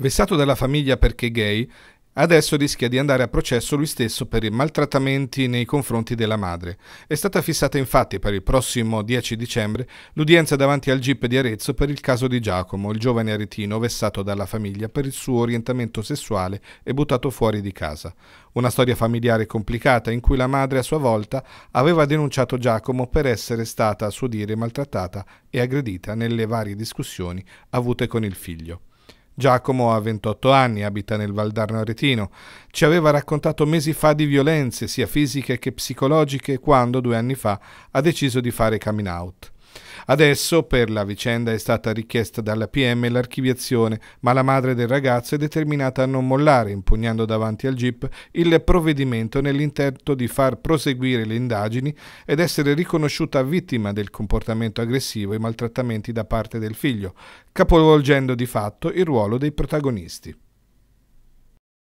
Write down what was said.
Vessato dalla famiglia perché gay, Adesso rischia di andare a processo lui stesso per i maltrattamenti nei confronti della madre. È stata fissata infatti per il prossimo 10 dicembre l'udienza davanti al GIP di Arezzo per il caso di Giacomo, il giovane aretino vessato dalla famiglia per il suo orientamento sessuale e buttato fuori di casa. Una storia familiare complicata in cui la madre a sua volta aveva denunciato Giacomo per essere stata a suo dire maltrattata e aggredita nelle varie discussioni avute con il figlio. Giacomo ha 28 anni, abita nel Valdarno Aretino. Ci aveva raccontato mesi fa di violenze, sia fisiche che psicologiche, quando due anni fa ha deciso di fare coming out. Adesso per la vicenda è stata richiesta dalla PM l'archiviazione, ma la madre del ragazzo è determinata a non mollare, impugnando davanti al GIP il provvedimento nell'intento di far proseguire le indagini ed essere riconosciuta vittima del comportamento aggressivo e maltrattamenti da parte del figlio, capovolgendo di fatto il ruolo dei protagonisti.